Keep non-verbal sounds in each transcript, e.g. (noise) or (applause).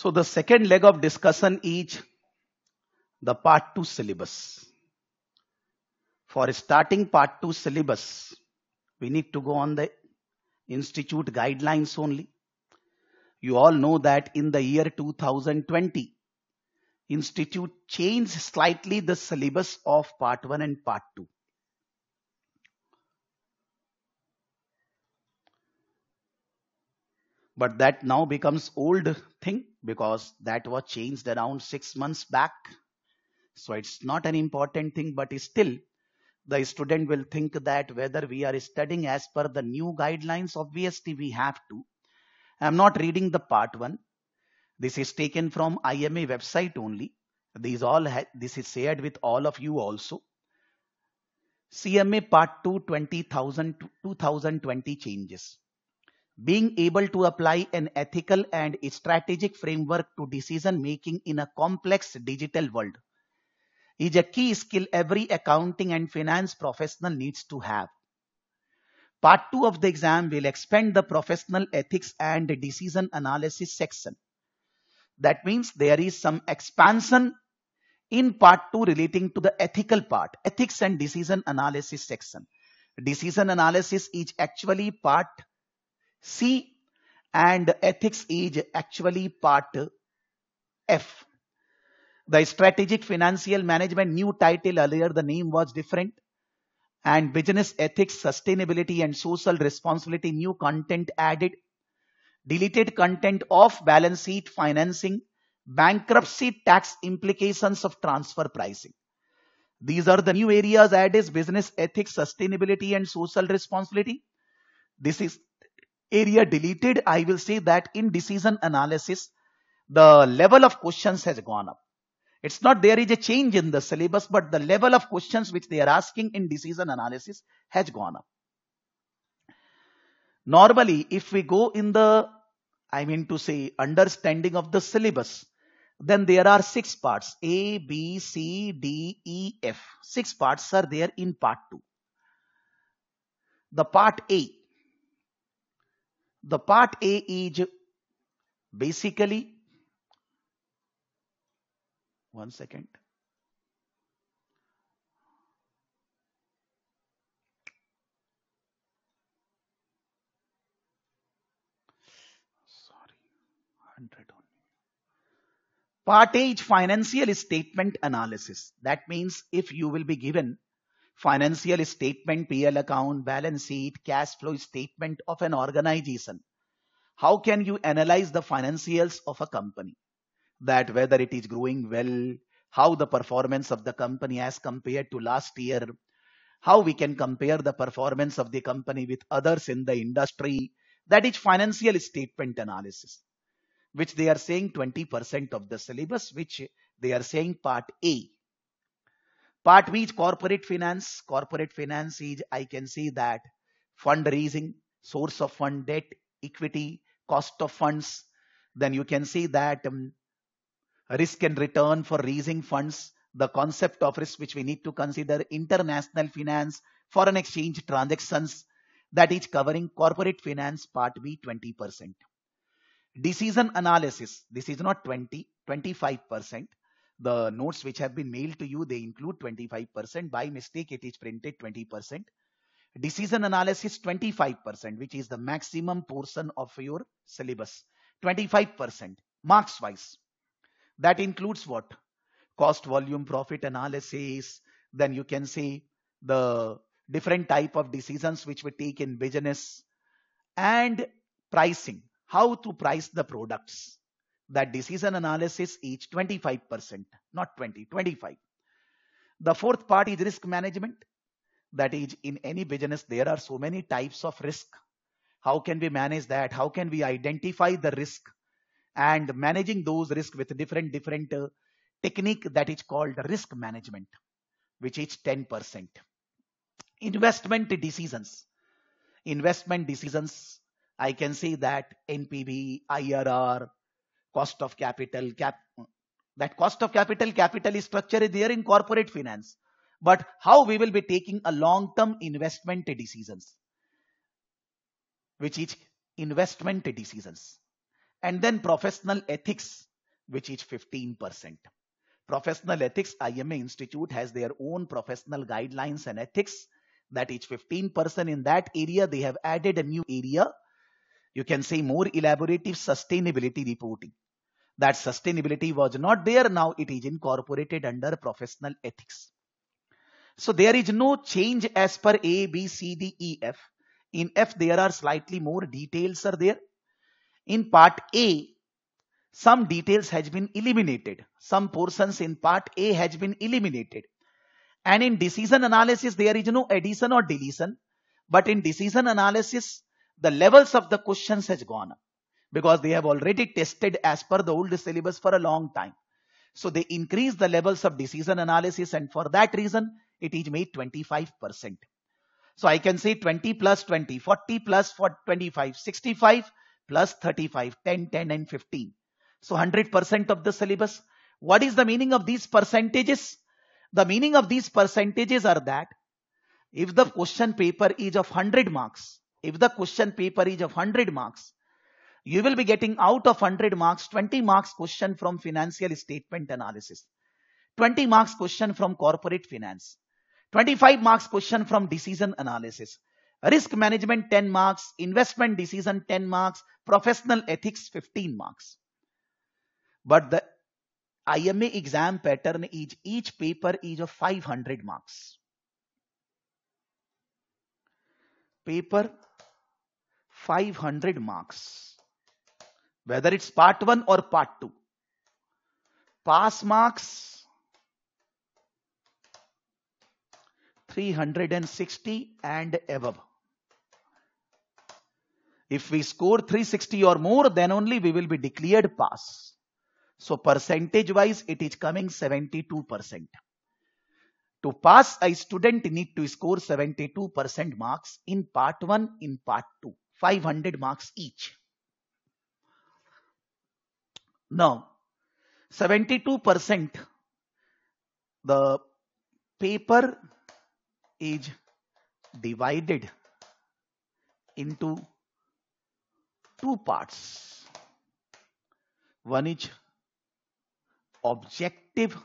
So the second leg of discussion is the part 2 syllabus. For starting part 2 syllabus, we need to go on the institute guidelines only. You all know that in the year 2020, institute changed slightly the syllabus of part 1 and part 2. But that now becomes old thing because that was changed around six months back. So it's not an important thing, but still the student will think that whether we are studying as per the new guidelines of we have to. I'm not reading the part one. This is taken from IMA website only. These all this is shared with all of you also. CMA Part 2 20,000 2020 changes being able to apply an ethical and strategic framework to decision making in a complex digital world is a key skill every accounting and finance professional needs to have. Part 2 of the exam will expand the professional ethics and decision analysis section. That means there is some expansion in part 2 relating to the ethical part, ethics and decision analysis section. Decision analysis is actually part C and ethics is actually part F. The strategic financial management new title earlier the name was different and business ethics, sustainability and social responsibility new content added. Deleted content of balance sheet financing, bankruptcy tax implications of transfer pricing. These are the new areas added business ethics, sustainability and social responsibility. This is area deleted, I will say that in decision analysis, the level of questions has gone up. It's not there is a change in the syllabus, but the level of questions which they are asking in decision analysis has gone up. Normally, if we go in the, I mean to say, understanding of the syllabus, then there are six parts A, B, C, D, E, F. Six parts are there in part 2. The part A, the part A is basically one second. Part A is financial statement analysis. That means if you will be given financial statement, PL account, balance sheet, cash flow statement of an organization. How can you analyze the financials of a company? That whether it is growing well, how the performance of the company as compared to last year, how we can compare the performance of the company with others in the industry. That is financial statement analysis, which they are saying 20% of the syllabus, which they are saying part A Part is corporate finance. Corporate finance is, I can see that fundraising, source of fund debt, equity, cost of funds. Then you can see that um, risk and return for raising funds, the concept of risk which we need to consider, international finance, foreign exchange transactions, that is covering corporate finance part B 20%. Decision analysis, this is not 20, 25% the notes which have been mailed to you, they include 25%. By mistake, it is printed 20%. Decision analysis 25%, which is the maximum portion of your syllabus. 25% marks wise. That includes what? Cost, volume, profit analysis. Then you can see the different type of decisions which we take in business and pricing. How to price the products that decision analysis is 25%, not 20, 25. The fourth part is risk management. That is in any business, there are so many types of risk. How can we manage that? How can we identify the risk and managing those risk with different, different uh, technique that is called risk management, which is 10%. Investment decisions. Investment decisions, I can say that NPV, IRR, cost of capital, cap, that cost of capital, capital structure is there in corporate finance. But how we will be taking a long-term investment decisions, which is investment decisions. And then professional ethics, which is 15%. Professional ethics, IMA Institute has their own professional guidelines and ethics. That is 15% in that area. They have added a new area. You can say more elaborative sustainability reporting that sustainability was not there. Now it is incorporated under professional ethics. So there is no change as per A, B, C, D, E, F. In F, there are slightly more details are there. In part A, some details has been eliminated. Some portions in part A has been eliminated. And in decision analysis, there is no addition or deletion. But in decision analysis, the levels of the questions has gone up because they have already tested as per the old syllabus for a long time. So they increase the levels of decision analysis and for that reason, it is made 25%. So I can say 20 plus 20, 40 plus 40, 25, 65 plus 35, 10, 10 and 15. So 100% of the syllabus. What is the meaning of these percentages? The meaning of these percentages are that if the question paper is of 100 marks, if the question paper is of 100 marks, you will be getting out of 100 marks, 20 marks question from financial statement analysis, 20 marks question from corporate finance, 25 marks question from decision analysis, risk management 10 marks, investment decision 10 marks, professional ethics 15 marks. But the IMA exam pattern is each paper is of 500 marks. Paper 500 marks whether it's part 1 or part 2 pass marks 360 and above if we score 360 or more then only we will be declared pass so percentage wise it is coming 72% to pass a student need to score 72% marks in part 1 in part 2 500 marks each now, 72% the paper is divided into two parts. One is objective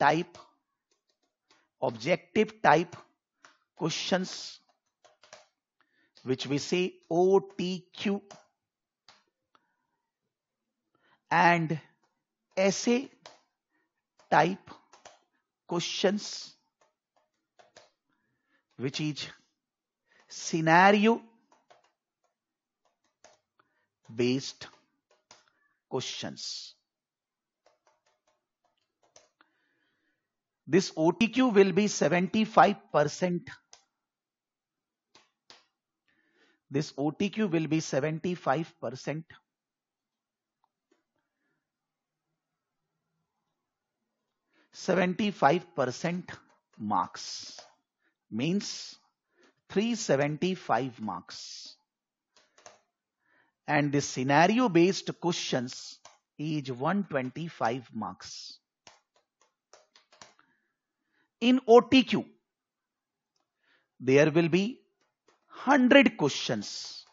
type, objective type questions, which we say OTQ and essay type questions which is scenario based questions. This OTQ will be 75%. This OTQ will be 75% 75% marks means 375 marks and the scenario based questions is 125 marks. In OTQ, there will be 100 questions.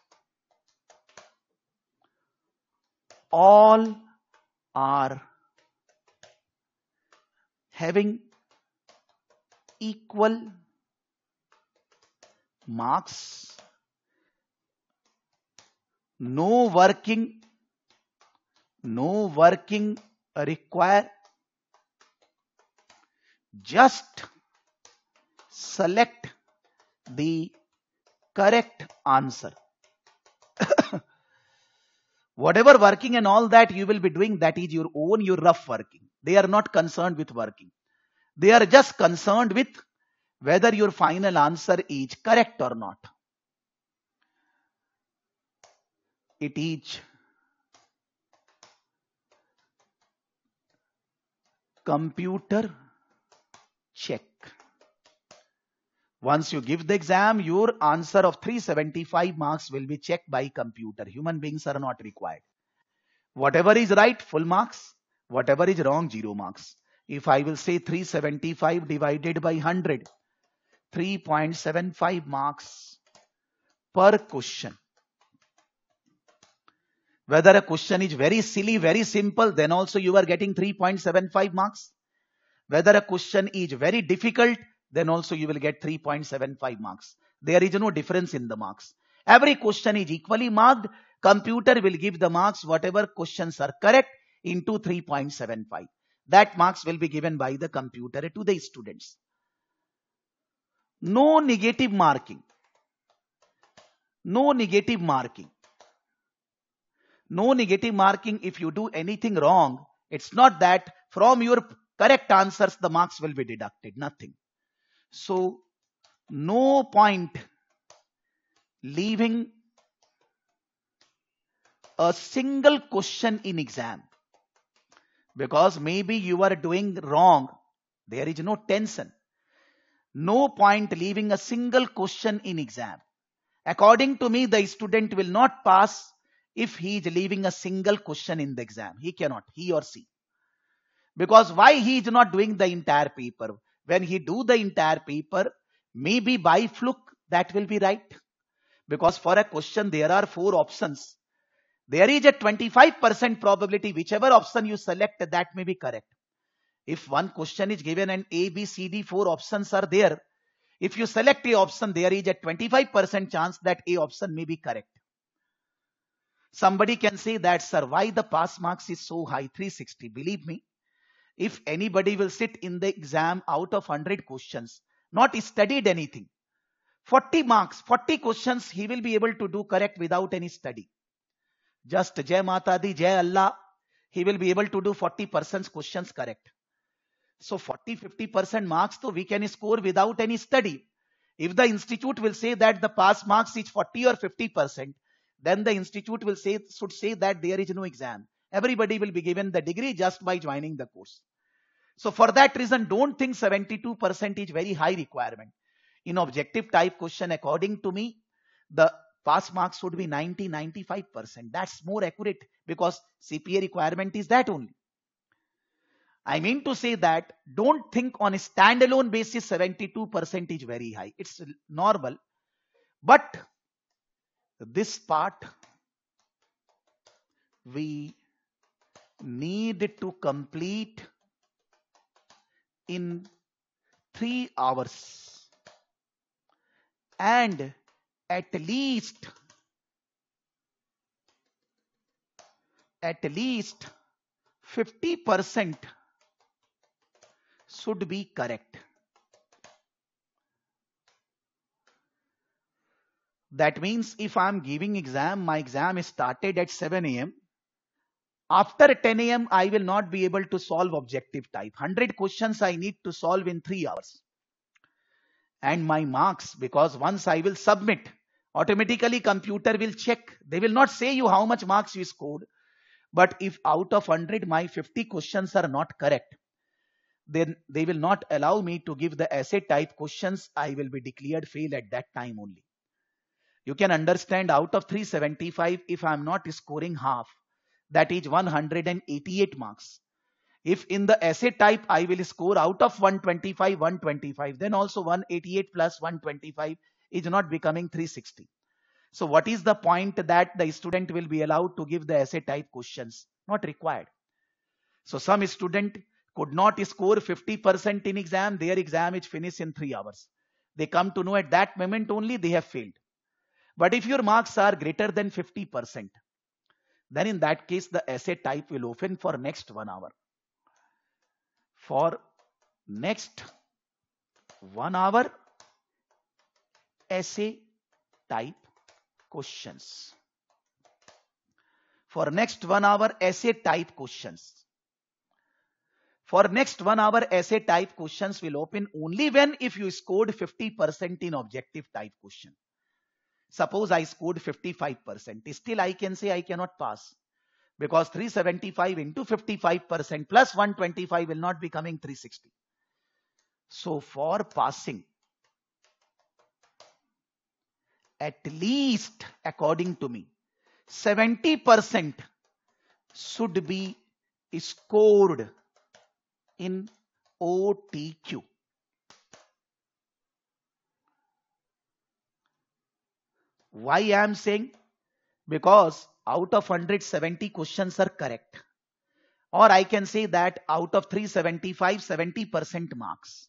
All are having equal marks no working no working require just select the correct answer (coughs) whatever working and all that you will be doing that is your own your rough working they are not concerned with working. They are just concerned with whether your final answer is correct or not. It is computer check. Once you give the exam, your answer of 375 marks will be checked by computer. Human beings are not required. Whatever is right, full marks. Whatever is wrong, 0 marks. If I will say 375 divided by 100, 3.75 marks per question. Whether a question is very silly, very simple, then also you are getting 3.75 marks. Whether a question is very difficult, then also you will get 3.75 marks. There is no difference in the marks. Every question is equally marked. Computer will give the marks whatever questions are correct into 3.75. That marks will be given by the computer to the students. No negative marking. No negative marking. No negative marking if you do anything wrong. It's not that from your correct answers the marks will be deducted. Nothing. So, no point leaving a single question in exam because maybe you are doing wrong. There is no tension. No point leaving a single question in exam. According to me, the student will not pass if he is leaving a single question in the exam. He cannot, he or she. Because why he is not doing the entire paper? When he do the entire paper, maybe by fluke that will be right. Because for a question there are four options there is a 25% probability whichever option you select that may be correct. If one question is given and A, B, C, D, four options are there. If you select A option, there is a 25% chance that A option may be correct. Somebody can say that, sir, why the pass marks is so high, 360. Believe me, if anybody will sit in the exam out of 100 questions, not studied anything, 40 marks, 40 questions, he will be able to do correct without any study. Just Jai Mata Di, Jai Allah, he will be able to do 40% questions correct. So 40-50% marks so we can score without any study. If the institute will say that the pass marks is 40 or 50%, then the institute will say should say that there is no exam. Everybody will be given the degree just by joining the course. So for that reason, don't think 72% is very high requirement. In objective type question, according to me, the pass marks would be 90 95%. That's more accurate because CPA requirement is that only. I mean to say that don't think on a standalone basis 72% is very high. It's normal. But this part we need to complete in 3 hours and at least at least 50% should be correct. That means if I am giving exam, my exam is started at 7 a.m. After 10 a.m., I will not be able to solve objective type. 100 questions I need to solve in 3 hours. And my marks, because once I will submit, automatically computer will check. They will not say you how much marks you scored. But if out of 100 my 50 questions are not correct, then they will not allow me to give the essay type questions. I will be declared fail at that time only. You can understand out of 375, if I am not scoring half, that is 188 marks. If in the essay type I will score out of 125, 125, then also 188 plus 125 is not becoming 360. So what is the point that the student will be allowed to give the essay type questions? Not required. So some student could not score 50% in exam. Their exam is finished in three hours. They come to know at that moment only they have failed. But if your marks are greater than 50%, then in that case the essay type will open for next one hour. For next one hour essay type questions. For next one hour essay type questions. For next one hour essay type questions will open only when if you scored 50% in objective type question. Suppose I scored 55%. Still I can say I cannot pass. Because 375 into 55% plus 125 will not be coming 360. So for passing, at least according to me 70% should be scored in OTQ. Why I am saying? Because out of 170 questions are correct. Or I can say that out of 375, 70% marks.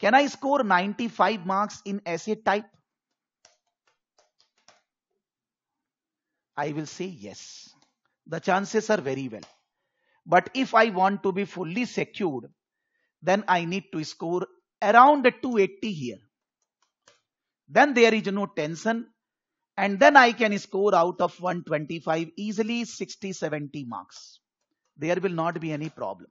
Can I score 95 marks in essay type? I will say yes. The chances are very well. But if I want to be fully secured, then I need to score around 280 here. Then there is no tension and then I can score out of 125 easily 60-70 marks. There will not be any problem.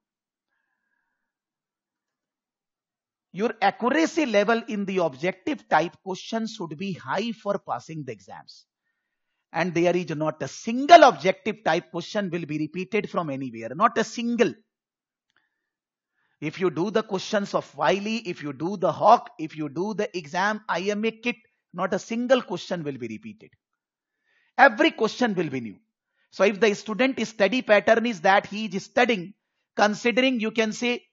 Your accuracy level in the objective type question should be high for passing the exams. And there is not a single objective type question will be repeated from anywhere. Not a single. If you do the questions of Wiley, if you do the Hawk, if you do the exam IMA kit, not a single question will be repeated. Every question will be new. So if the student study pattern is that he is studying, considering you can say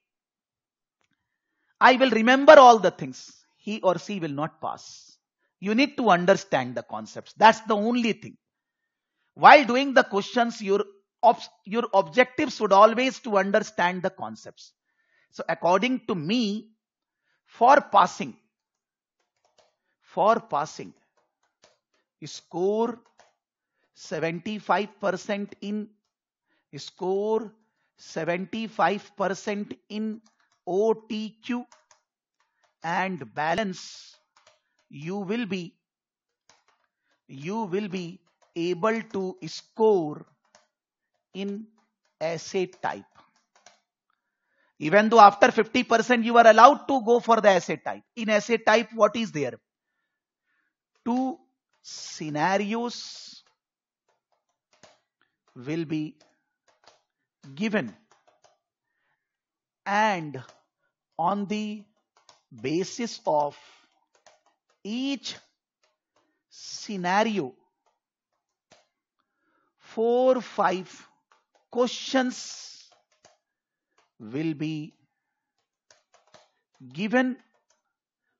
I will remember all the things. He or she will not pass. You need to understand the concepts. That's the only thing. While doing the questions, your, your objective should always to understand the concepts. So according to me, for passing, for passing, score 75% in, score 75% in OTQ and balance you will be you will be able to score in essay type. Even though after 50% you are allowed to go for the essay type. In essay type what is there? Two scenarios will be given and on the basis of each scenario four five questions will be given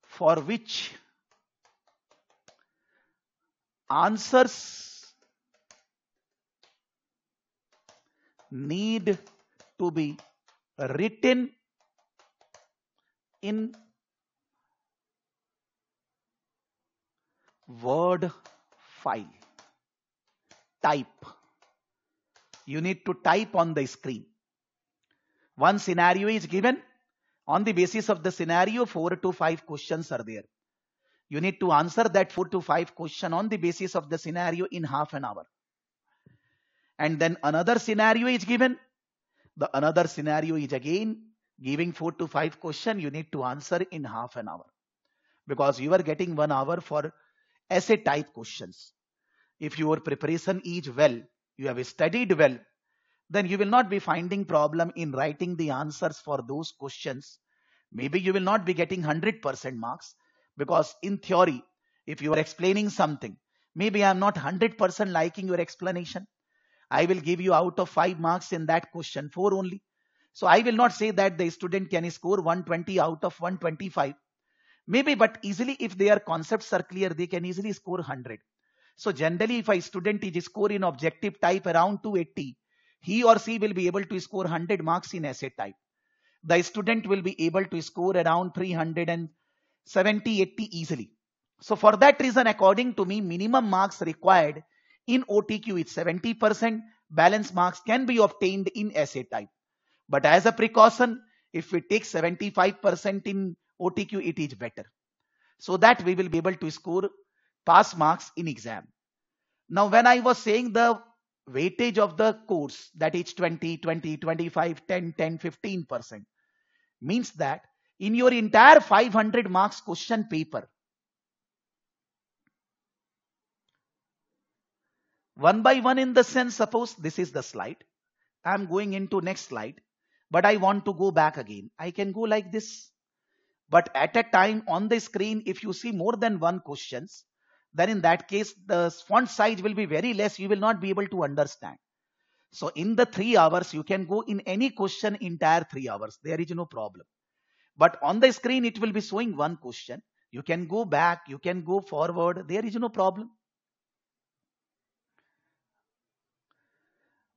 for which answers need to be written in word file type you need to type on the screen one scenario is given on the basis of the scenario 4 to 5 questions are there you need to answer that 4 to 5 question on the basis of the scenario in half an hour and then another scenario is given the another scenario is again Giving four to five question, you need to answer in half an hour because you are getting one hour for essay type questions. If your preparation is well, you have studied well, then you will not be finding problem in writing the answers for those questions. Maybe you will not be getting 100% marks because in theory, if you are explaining something, maybe I am not 100% liking your explanation. I will give you out of 5 marks in that question, 4 only. So I will not say that the student can score 120 out of 125. Maybe, but easily if their concepts are clear, they can easily score 100. So generally, if a student is scoring objective type around 280, he or she will be able to score 100 marks in essay type. The student will be able to score around 370, 80 easily. So for that reason, according to me, minimum marks required in OTQ is 70%. Balance marks can be obtained in essay type. But as a precaution, if we take 75% in OTQ, it is better. So that we will be able to score pass marks in exam. Now, when I was saying the weightage of the course, that is 20, 20, 25, 10, 10, 15%, means that in your entire 500 marks question paper, 1 by 1 in the sense, suppose this is the slide. I am going into next slide but I want to go back again. I can go like this. But at a time on the screen, if you see more than one questions, then in that case, the font size will be very less. You will not be able to understand. So in the three hours, you can go in any question entire three hours. There is no problem. But on the screen, it will be showing one question. You can go back. You can go forward. There is no problem.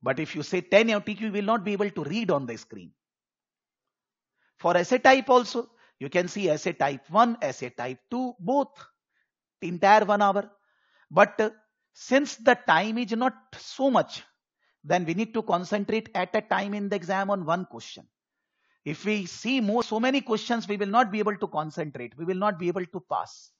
But if you say 10 MTQ, you will not be able to read on the screen. For essay type also, you can see essay type 1, essay type 2, both entire one hour. But uh, since the time is not so much, then we need to concentrate at a time in the exam on one question. If we see more, so many questions, we will not be able to concentrate. We will not be able to pass.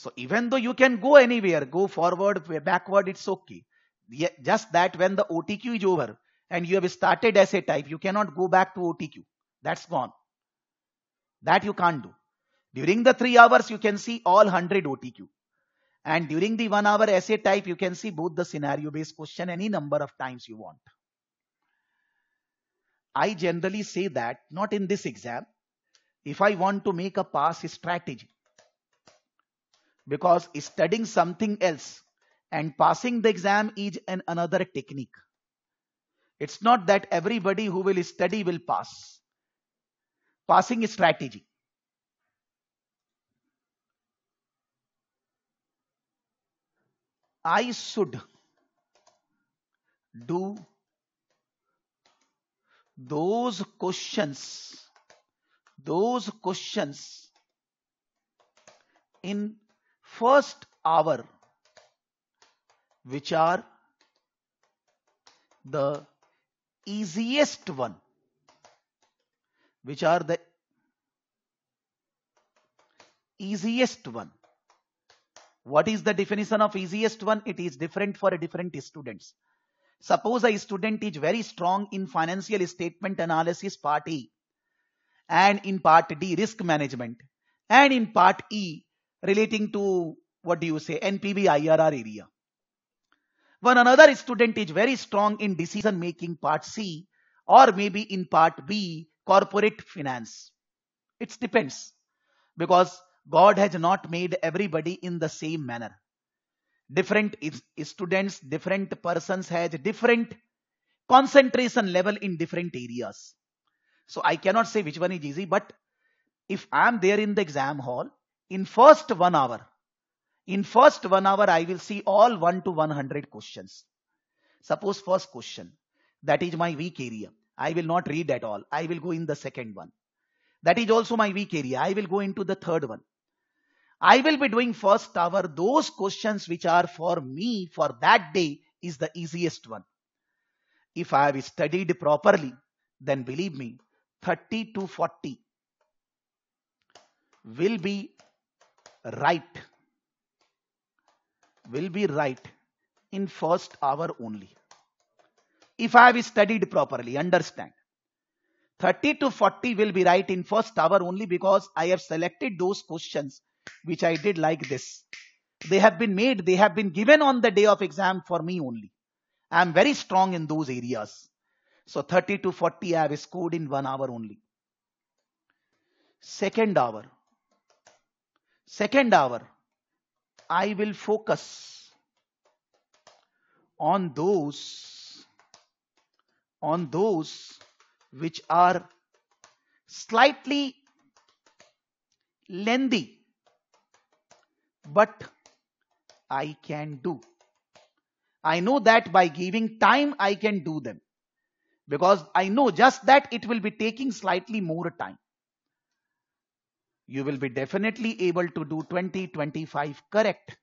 So even though you can go anywhere, go forward, backward, it's okay. Just that when the OTQ is over and you have started as a type, you cannot go back to OTQ. That's gone. That you can't do. During the three hours, you can see all 100 OTQ. And during the one hour essay type, you can see both the scenario based question any number of times you want. I generally say that not in this exam. If I want to make a pass strategy, because studying something else and passing the exam is an another technique. It's not that everybody who will study will pass. Passing is strategy. I should do those questions, those questions in first hour which are the easiest one which are the easiest one what is the definition of easiest one it is different for different students suppose a student is very strong in financial statement analysis part e and in part d risk management and in part e relating to what do you say NPV IRR area. One another student is very strong in decision making part C or maybe in part B corporate finance. It depends because God has not made everybody in the same manner. Different students, different persons has different concentration level in different areas. So I cannot say which one is easy, but if I am there in the exam hall in first one hour in first one hour i will see all 1 to 100 questions suppose first question that is my weak area i will not read at all i will go in the second one that is also my weak area i will go into the third one i will be doing first hour those questions which are for me for that day is the easiest one if i have studied properly then believe me 30 to 40 will be right will be right in first hour only. If I have studied properly, understand. 30 to 40 will be right in first hour only because I have selected those questions which I did like this. They have been made, they have been given on the day of exam for me only. I am very strong in those areas. So 30 to 40 I have scored in one hour only. Second hour, second hour, I will focus on those on those which are slightly lengthy but I can do. I know that by giving time I can do them because I know just that it will be taking slightly more time you will be definitely able to do 20, 25 correct.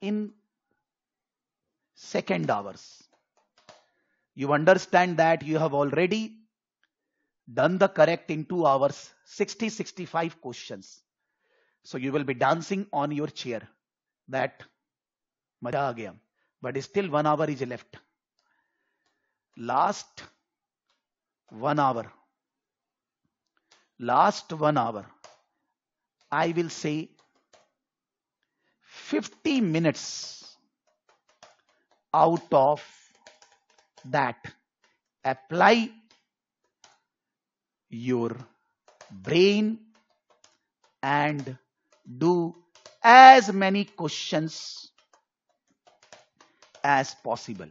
In second hours. You understand that you have already done the correct in two hours, 60, 65 questions. So you will be dancing on your chair. That but still one hour is left. Last one hour. Last one hour, I will say 50 minutes out of that. Apply your brain and do as many questions as possible.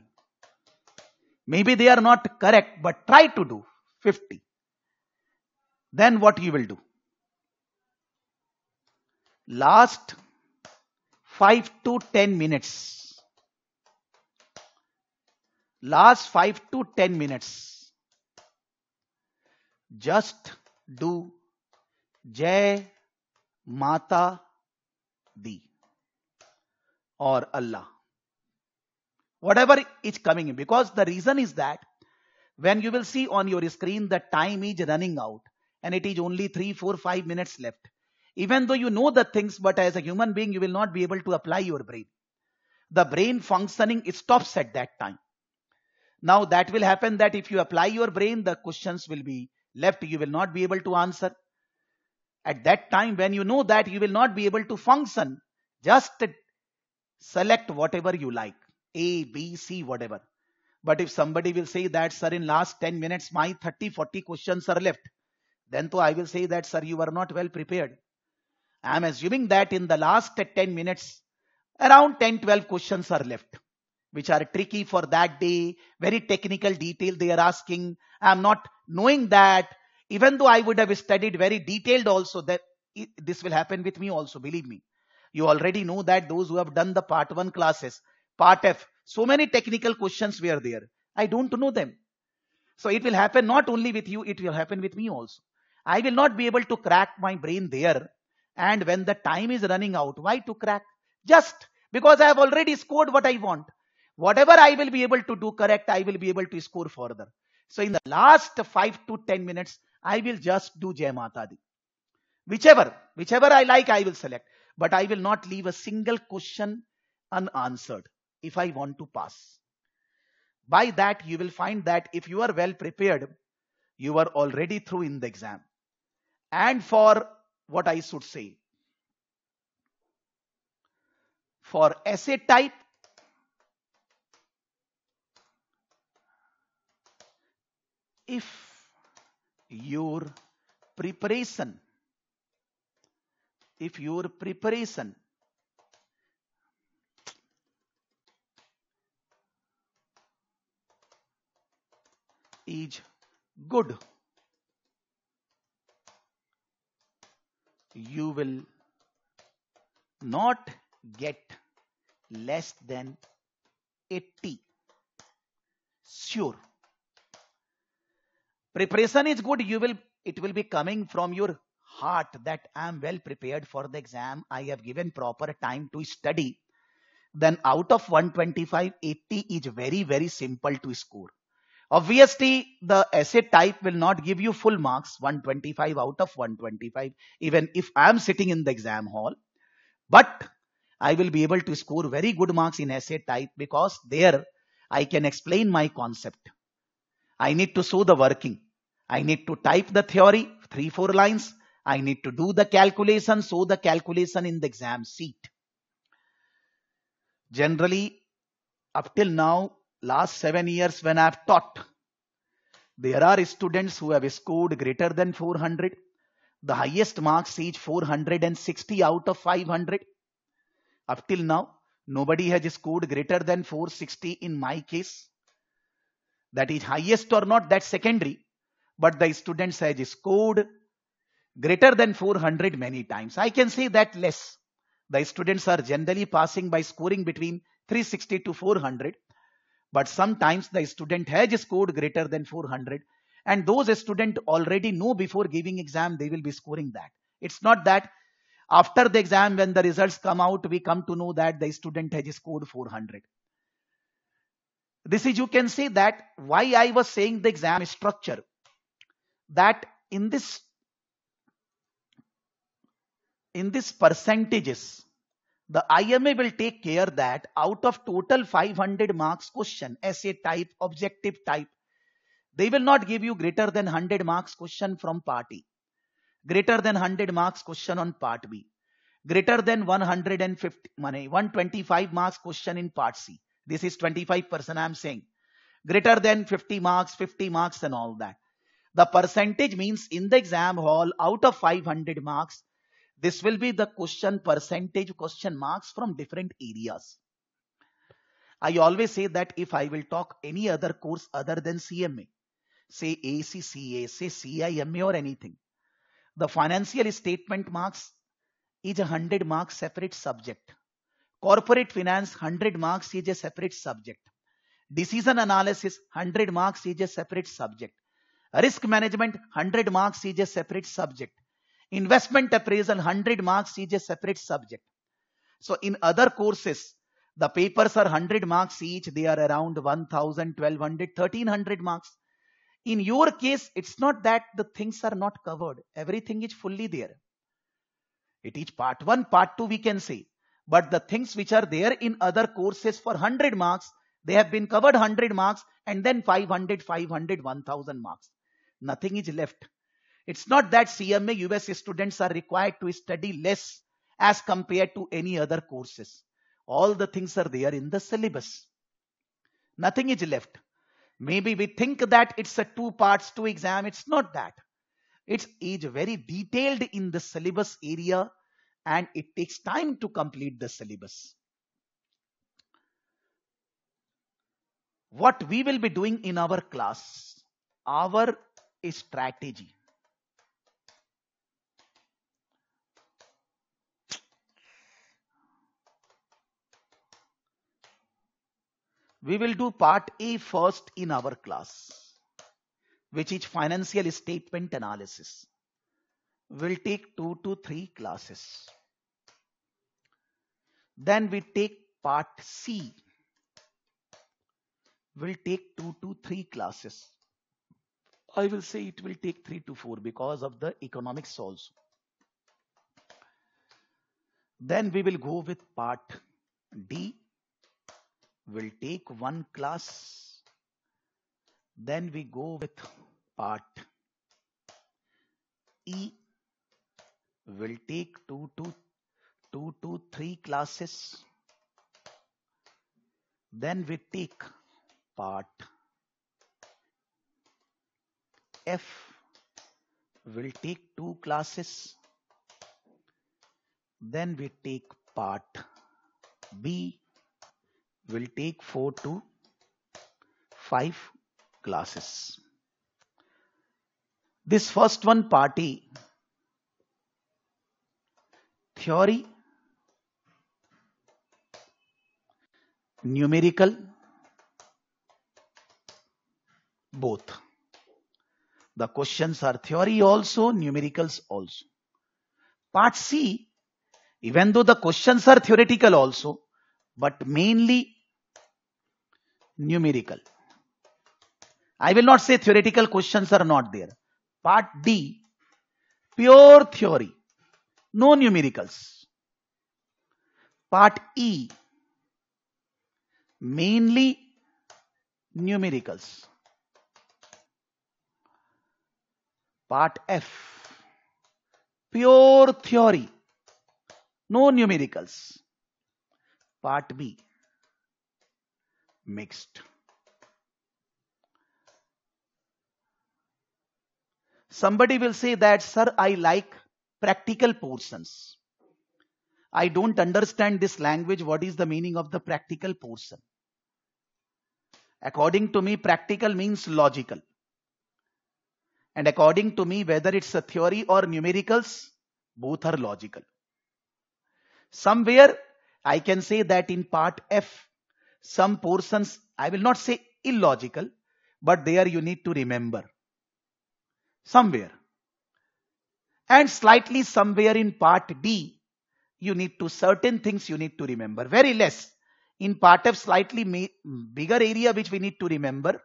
Maybe they are not correct, but try to do. 50. Then what he will do? Last 5 to 10 minutes. Last 5 to 10 minutes. Just do Jai Mata Di or Allah. Whatever is coming in. Because the reason is that when you will see on your screen that time is running out and it is only 3, 4, 5 minutes left. Even though you know the things, but as a human being, you will not be able to apply your brain. The brain functioning stops at that time. Now that will happen that if you apply your brain, the questions will be left. You will not be able to answer. At that time, when you know that you will not be able to function, just select whatever you like. A, B, C, whatever. But if somebody will say that, sir, in last 10 minutes, my 30, 40 questions are left, then to I will say that, sir, you are not well prepared. I am assuming that in the last 10 minutes, around 10, 12 questions are left, which are tricky for that day, very technical detail they are asking. I am not knowing that, even though I would have studied very detailed also, that this will happen with me also, believe me. You already know that those who have done the part 1 classes, part F, so many technical questions were there. I don't know them. So it will happen not only with you, it will happen with me also. I will not be able to crack my brain there. And when the time is running out, why to crack? Just because I have already scored what I want. Whatever I will be able to do correct, I will be able to score further. So in the last 5 to 10 minutes, I will just do Jai Matadi. Whichever, whichever I like, I will select. But I will not leave a single question unanswered if I want to pass. By that, you will find that if you are well prepared, you are already through in the exam. And for what I should say, for essay type, if your preparation, if your preparation is good, you will not get less than 80. Sure. Preparation is good. You will, it will be coming from your heart that I am well prepared for the exam. I have given proper time to study. Then out of 125, 80 is very, very simple to score. Obviously, the essay type will not give you full marks, 125 out of 125, even if I am sitting in the exam hall. But I will be able to score very good marks in essay type because there I can explain my concept. I need to show the working. I need to type the theory, three, four lines. I need to do the calculation, show the calculation in the exam sheet. Generally, up till now, last seven years when I have taught, there are students who have scored greater than 400. The highest marks is 460 out of 500. Up till now, nobody has scored greater than 460 in my case. That is highest or not, that's secondary. But the students have scored greater than 400 many times. I can say that less. The students are generally passing by scoring between 360 to 400 but sometimes the student has scored greater than 400 and those student already know before giving exam they will be scoring that it's not that after the exam when the results come out we come to know that the student has scored 400 this is you can say that why i was saying the exam structure that in this in this percentages the IMA will take care that out of total 500 marks question, essay type, objective type, they will not give you greater than 100 marks question from part A, greater than 100 marks question on part B, greater than 150, 125 marks question in part C. This is 25% I am saying. Greater than 50 marks, 50 marks and all that. The percentage means in the exam hall out of 500 marks, this will be the question percentage question marks from different areas. I always say that if I will talk any other course other than CMA, say ACCA, say CIMA or anything, the financial statement marks is a 100 marks separate subject. Corporate finance 100 marks is a separate subject. Decision analysis 100 marks is a separate subject. Risk management 100 marks is a separate subject. Investment appraisal 100 marks is a separate subject. So in other courses, the papers are 100 marks each. They are around 1000, 1200, 1300 marks. In your case, it's not that the things are not covered. Everything is fully there. It is part 1, part 2 we can say. But the things which are there in other courses for 100 marks, they have been covered 100 marks and then 500, 500, 1000 marks. Nothing is left. It's not that CMA US students are required to study less as compared to any other courses. All the things are there in the syllabus. Nothing is left. Maybe we think that it's a two parts, two exam. It's not that. It is very detailed in the syllabus area and it takes time to complete the syllabus. What we will be doing in our class, our strategy We will do part A first in our class, which is financial statement analysis. We'll take two to three classes. Then we take part C. Will take two to three classes. I will say it will take three to four because of the economics also. Then we will go with part D We'll take one class. Then we go with part E. We'll take two to two to three classes. Then we take part F will take two classes. Then we take part B will take 4 to 5 classes. This first one party theory, numerical, both. The questions are theory also, numericals also. Part C, even though the questions are theoretical also, but mainly numerical. I will not say theoretical questions are not there. Part D, pure theory, no numericals. Part E, mainly numericals. Part F, pure theory, no numericals. Part B mixed. Somebody will say that, sir, I like practical portions. I don't understand this language. What is the meaning of the practical portion? According to me, practical means logical. And according to me, whether it's a theory or numericals, both are logical. Somewhere I can say that in part F, some portions, I will not say illogical, but there you need to remember somewhere. And slightly somewhere in part D, you need to certain things you need to remember, very less. In part F, slightly bigger area which we need to remember.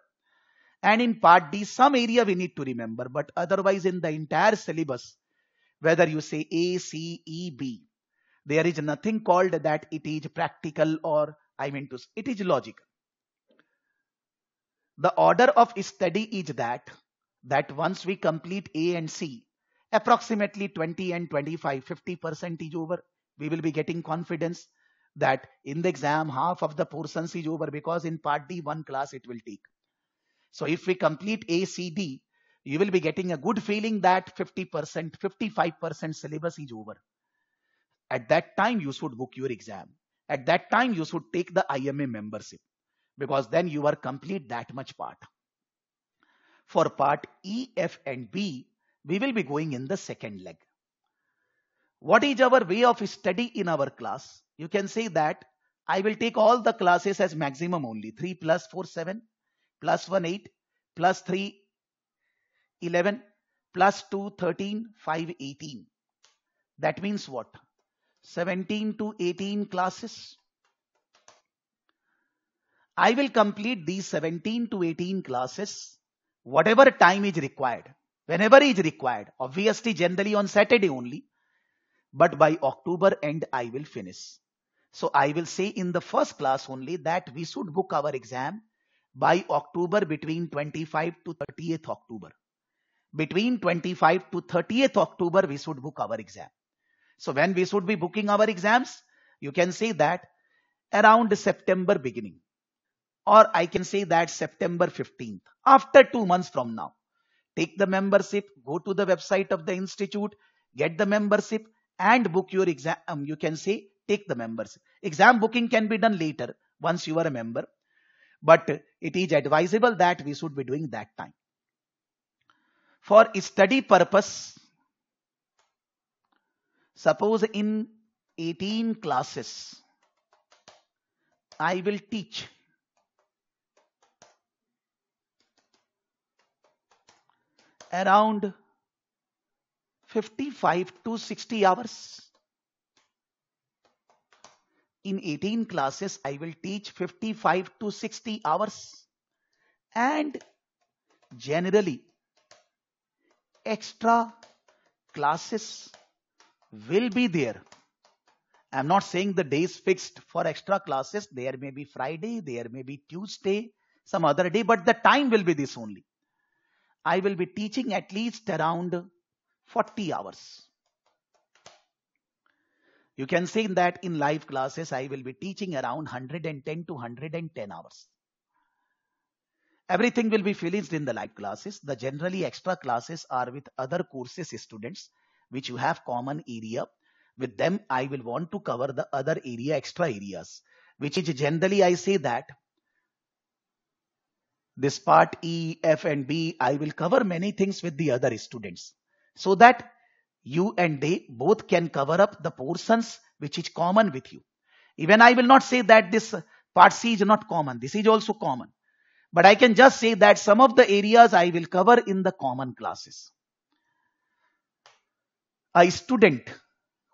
And in part D, some area we need to remember, but otherwise in the entire syllabus, whether you say A, C, E, B, there is nothing called that it is practical or I mean to say it is logical. The order of study is that that once we complete A and C, approximately 20 and 25, 50% is over. We will be getting confidence that in the exam half of the portions is over because in part D one class it will take. So if we complete A, C, D, you will be getting a good feeling that 50%, 55% syllabus is over. At that time, you should book your exam. At that time, you should take the IMA membership because then you are complete that much part. For part E, F and B, we will be going in the second leg. What is our way of study in our class? You can say that I will take all the classes as maximum only. 3 plus 4, 7, plus 1, 8, plus 3, 11, plus 2, 13, 5, 18. That means what? 17 to 18 classes. I will complete these 17 to 18 classes whatever time is required, whenever is required, obviously generally on Saturday only, but by October end I will finish. So I will say in the first class only that we should book our exam by October between 25 to 30th October. Between 25 to 30th October we should book our exam. So when we should be booking our exams, you can say that around September beginning or I can say that September 15th after two months from now. Take the membership, go to the website of the institute, get the membership and book your exam. Um, you can say take the membership. Exam booking can be done later once you are a member, but it is advisable that we should be doing that time. For study purpose, Suppose in 18 classes, I will teach around 55 to 60 hours. In 18 classes, I will teach 55 to 60 hours and generally extra classes will be there. I'm not saying the days fixed for extra classes. There may be Friday, there may be Tuesday, some other day, but the time will be this only. I will be teaching at least around 40 hours. You can say that in live classes, I will be teaching around 110 to 110 hours. Everything will be finished in the live classes. The generally extra classes are with other courses students which you have common area. With them, I will want to cover the other area, extra areas, which is generally I say that this part E, F and B, I will cover many things with the other students so that you and they both can cover up the portions which is common with you. Even I will not say that this part C is not common. This is also common. But I can just say that some of the areas I will cover in the common classes a student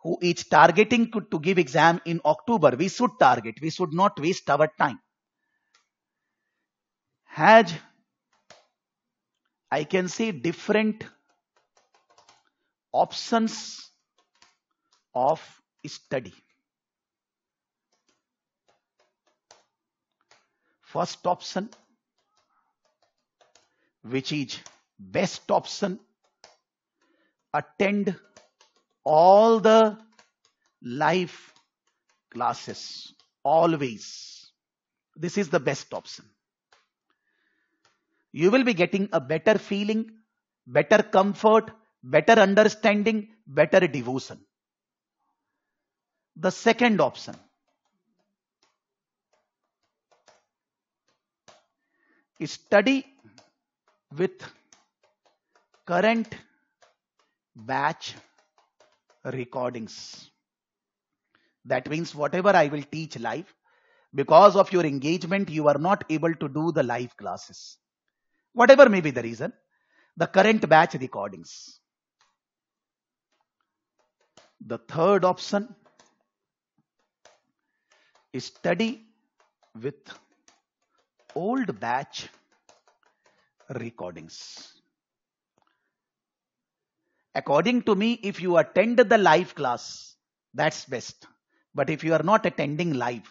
who is targeting to give exam in October, we should target, we should not waste our time. Has, I can say different options of study. First option, which is best option, attend all the life classes. Always. This is the best option. You will be getting a better feeling, better comfort, better understanding, better devotion. The second option. study with current batch recordings. That means whatever I will teach live, because of your engagement, you are not able to do the live classes. Whatever may be the reason, the current batch recordings. The third option is study with old batch recordings. According to me, if you attend the live class, that's best. But if you are not attending live,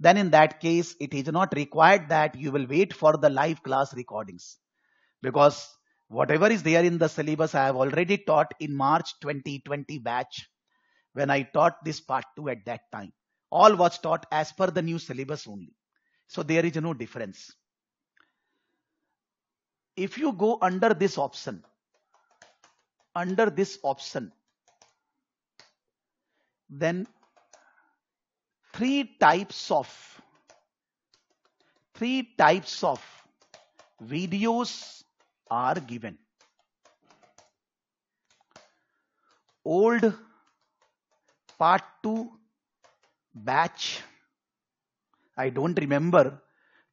then in that case, it is not required that you will wait for the live class recordings. Because whatever is there in the syllabus, I have already taught in March 2020 batch when I taught this part 2 at that time. All was taught as per the new syllabus only. So there is no difference. If you go under this option, under this option then three types of three types of videos are given old part 2 batch i don't remember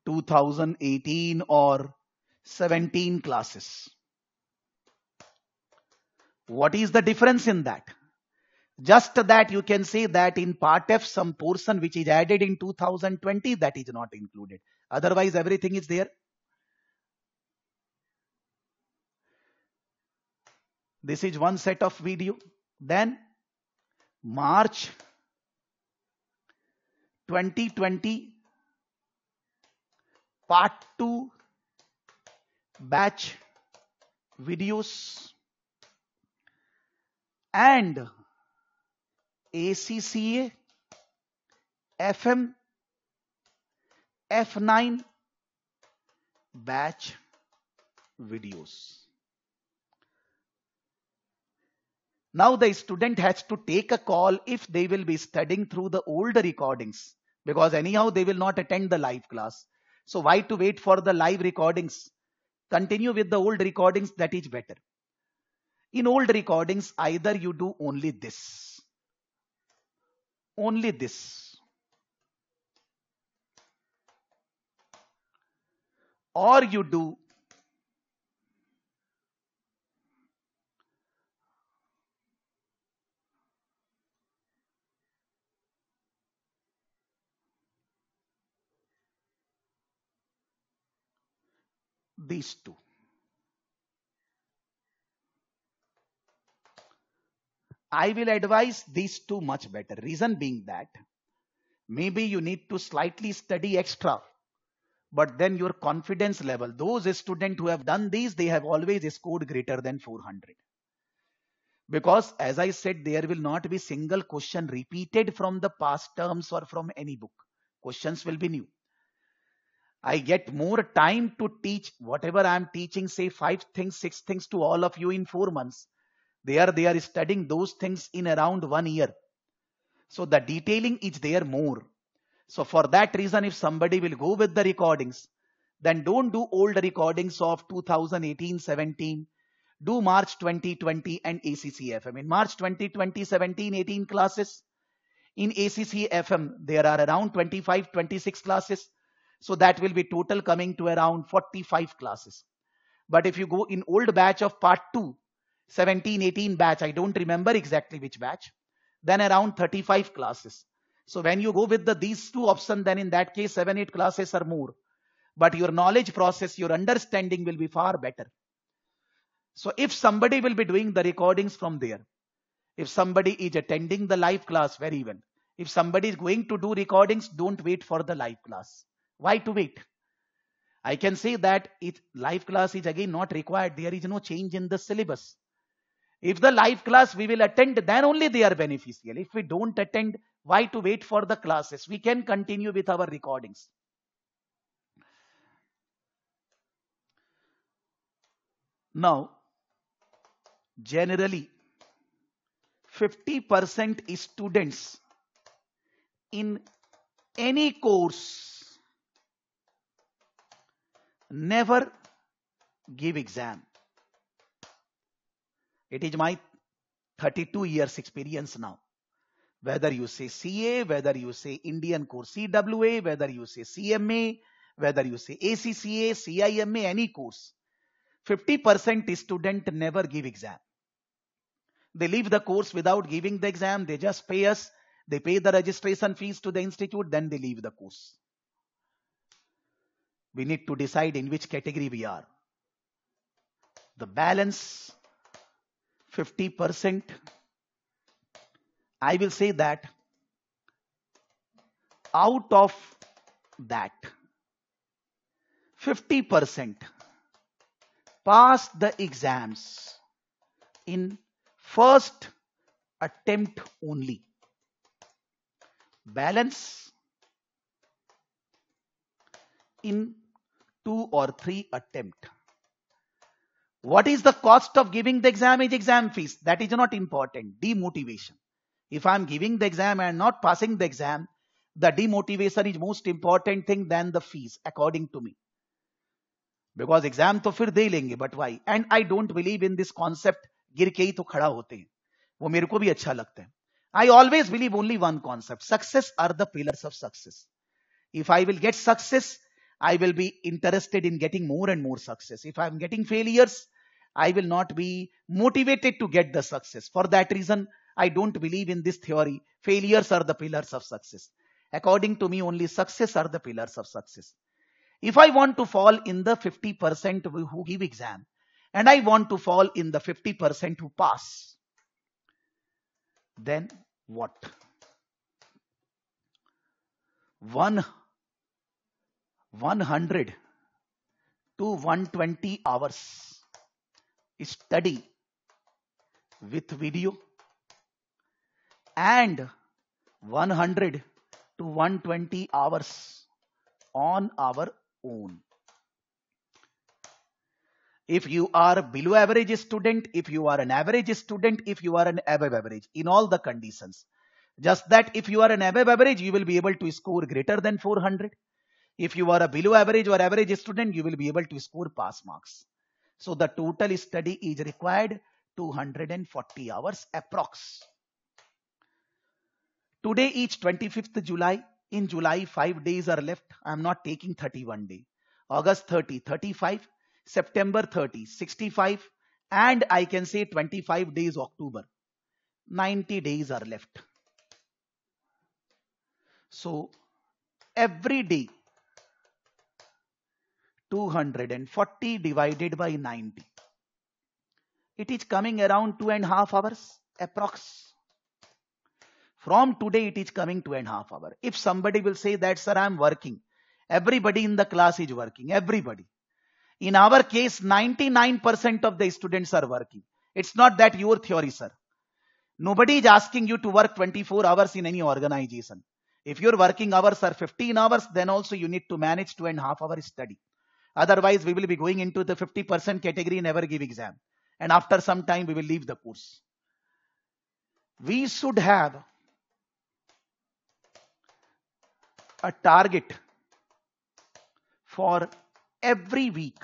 2018 or 17 classes what is the difference in that? Just that you can say that in part F, some portion which is added in 2020 that is not included. Otherwise, everything is there. This is one set of video. Then March 2020 part 2 batch videos and ACCA, FM, F9 batch videos. Now the student has to take a call if they will be studying through the old recordings because anyhow they will not attend the live class. So why to wait for the live recordings? Continue with the old recordings that is better. In old recordings, either you do only this, only this, or you do these two. I will advise these two much better. Reason being that maybe you need to slightly study extra, but then your confidence level, those students who have done these, they have always scored greater than 400. Because as I said, there will not be single question repeated from the past terms or from any book. Questions will be new. I get more time to teach whatever I am teaching, say five things, six things to all of you in four months there they are studying those things in around one year. So the detailing is there more. So for that reason, if somebody will go with the recordings, then don't do old recordings of 2018, 17. Do March 2020 and ACCFM. In March 2020, 17, 18 classes. In ACCFM, there are around 25, 26 classes. So that will be total coming to around 45 classes. But if you go in old batch of part 2, 17, 18 batch. I don't remember exactly which batch. Then around 35 classes. So when you go with the, these two options, then in that case, seven, eight classes or more. But your knowledge process, your understanding will be far better. So if somebody will be doing the recordings from there, if somebody is attending the live class, very well. If somebody is going to do recordings, don't wait for the live class. Why to wait? I can say that if live class is again not required. There is no change in the syllabus. If the live class we will attend, then only they are beneficial. If we don't attend, why to wait for the classes? We can continue with our recordings. Now, generally, 50% students in any course never give exam. It is my 32 years experience now. Whether you say CA, whether you say Indian course CWA, whether you say CMA, whether you say ACCA, CIMA, any course. 50% student never give exam. They leave the course without giving the exam. They just pay us. They pay the registration fees to the institute. Then they leave the course. We need to decide in which category we are. The balance 50%. I will say that out of that 50% pass the exams in first attempt only. Balance in two or three attempt. What is the cost of giving the exam is exam fees. That is not important. Demotivation. If I'm giving the exam and not passing the exam, the demotivation is most important thing than the fees, according to me. Because exam to fir de lenge, but why? And I don't believe in this concept. Girke hi to khada hote hain. Wo mere bhi acha lagta hai. I always believe only one concept. Success are the pillars of success. If I will get success, I will be interested in getting more and more success. If I am getting failures, I will not be motivated to get the success. For that reason, I don't believe in this theory. Failures are the pillars of success. According to me, only success are the pillars of success. If I want to fall in the 50% who give exam and I want to fall in the 50% who pass, then what? One 100 to 120 hours study with video and 100 to 120 hours on our own. If you are below average student, if you are an average student, if you are an above average in all the conditions. Just that if you are an above average, you will be able to score greater than 400. If you are a below average or average student, you will be able to score pass marks. So the total study is required 240 hours approx. Today is 25th July. In July, 5 days are left. I am not taking 31 day. August 30, 35. September 30, 65. And I can say 25 days October. 90 days are left. So every day 240 divided by 90. It is coming around two and a half hours approx. From today it is coming two and a half hour. If somebody will say that sir I am working. Everybody in the class is working. Everybody. In our case 99% of the students are working. It's not that your theory sir. Nobody is asking you to work 24 hours in any organization. If your working hours are 15 hours, then also you need to manage two and a half hour study. Otherwise, we will be going into the 50% category never give exam. And after some time, we will leave the course. We should have a target for every week.